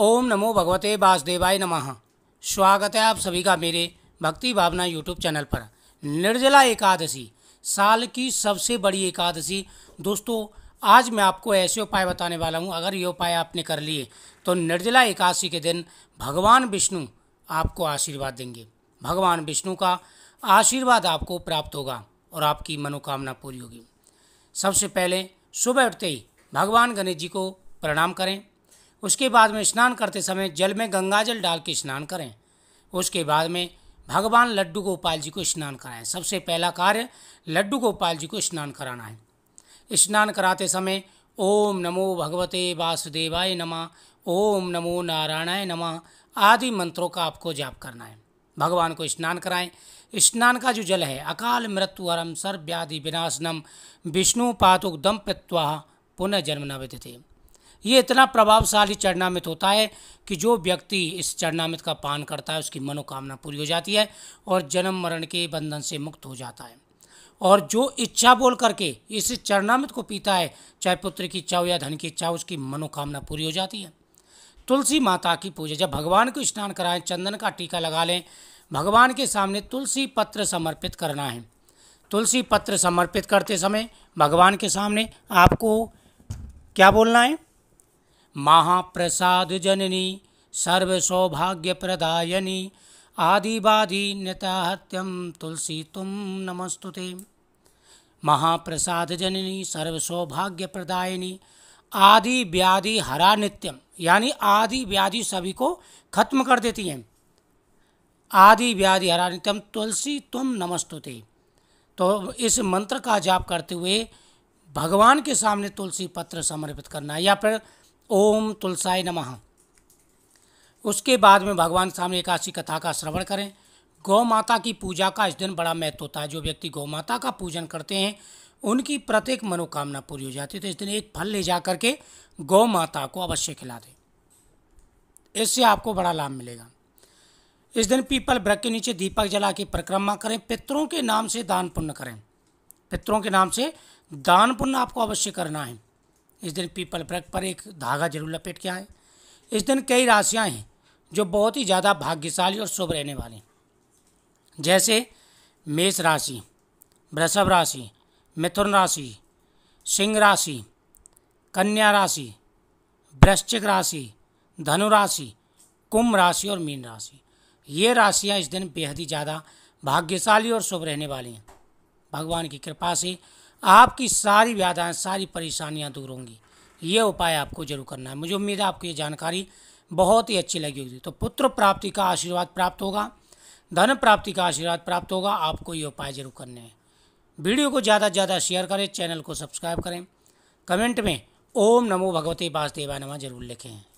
ओम नमो भगवते वासुदेवाय नमः स्वागत है आप सभी का मेरे भक्ति भावना यूट्यूब चैनल पर निर्जला एकादशी साल की सबसे बड़ी एकादशी दोस्तों आज मैं आपको ऐसे उपाय बताने वाला हूँ अगर ये उपाय आपने कर लिए तो निर्जला एकादशी के दिन भगवान विष्णु आपको आशीर्वाद देंगे भगवान विष्णु का आशीर्वाद आपको प्राप्त होगा और आपकी मनोकामना पूरी होगी सबसे पहले सुबह उठते ही भगवान गणेश जी को प्रणाम करें उसके बाद में स्नान करते समय जल में गंगा जल डाल के स्नान करें उसके बाद में भगवान लड्डू गोपाल जी को स्नान कराएं सबसे पहला कार्य लड्डू गोपाल जी को स्नान कराना है स्नान कराते समय ओम नमो भगवते वासुदेवाय नमः ओम नमो नारायणाय नमः आदि मंत्रों का आपको जाप करना है भगवान को स्नान कराएं स्नान का जो जल है अकाल मृत्यु हरम सर्व्याधि विनाशनम विष्णु पातुक दम पित्वा पुनः जन्म न विद्यते ये इतना प्रभावशाली चरणामित होता है कि जो व्यक्ति इस चरणामित का पान करता है उसकी मनोकामना पूरी हो जाती है और जन्म मरण के बंधन से मुक्त हो जाता है और जो इच्छा बोल करके इस चरणामित को पीता है चाहे पुत्र की इच्छा हो या धन की इच्छा हो उसकी मनोकामना पूरी हो जाती है तुलसी माता की पूजा जब भगवान को स्नान कराएं चंदन का टीका लगा लें भगवान के सामने तुलसी पत्र समर्पित करना है तुलसी पत्र समर्पित करते समय भगवान के सामने आपको क्या बोलना है महाप्रसाद जननी सर्व सौभाग्य प्रदायनी आदिवादी नेताहत्यम तुलसी तुम नमस्तुते महाप्रसाद जननी सर्व सौभाग्य प्रदायनी आदि व्याधि हरा नित्यम यानी आदि व्याधि सभी को खत्म कर देती हैं आदि व्याधि हरा नित्यम तुलसी तुम नमस्तुते तो इस मंत्र का जाप करते हुए भगवान के सामने तुलसी पत्र समर्पित करना या फिर ओम तुलसाय नमः उसके बाद में भगवान सामने एकादशी कथा का श्रवण करें गौ माता की पूजा का इस दिन बड़ा महत्व होता है जो व्यक्ति गौ माता का पूजन करते हैं उनकी प्रत्येक मनोकामना पूरी हो जाती है तो इस दिन एक फल ले जा करके गौ माता को अवश्य खिला दें इससे आपको बड़ा लाभ मिलेगा इस दिन पीपल ब्रक के नीचे दीपक जला के परिक्रमा करें पितरों के नाम से दान पुण्य करें पितरों के नाम से दान पुण्य आपको अवश्य करना है इस दिन पीपल वृक्ष पर एक धागा जरूर लपेट के आए इस दिन कई राशियाँ हैं जो बहुत ही ज़्यादा भाग्यशाली और शुभ रहने वाली जैसे मेष राशि वृषभ राशि मिथुन राशि सिंह राशि कन्या राशि वृश्चिक राशि धनु राशि कुंभ राशि और मीन राशि ये राशियाँ इस दिन बेहद ही ज़्यादा भाग्यशाली और शुभ रहने वाली हैं भगवान की कृपा से आपकी सारी व्याधाएँ सारी परेशानियाँ दूर होंगी ये उपाय आपको जरूर करना है मुझे उम्मीद है आपको ये जानकारी बहुत ही अच्छी लगी होगी तो पुत्र प्राप्ति का आशीर्वाद प्राप्त होगा धन प्राप्ति का आशीर्वाद प्राप्त होगा आपको ये उपाय जरूर करने हैं वीडियो को ज़्यादा से ज़्यादा शेयर करें चैनल को सब्सक्राइब करें कमेंट में ओम नमो भगवते वासुदेवाय नमः जरूर लिखें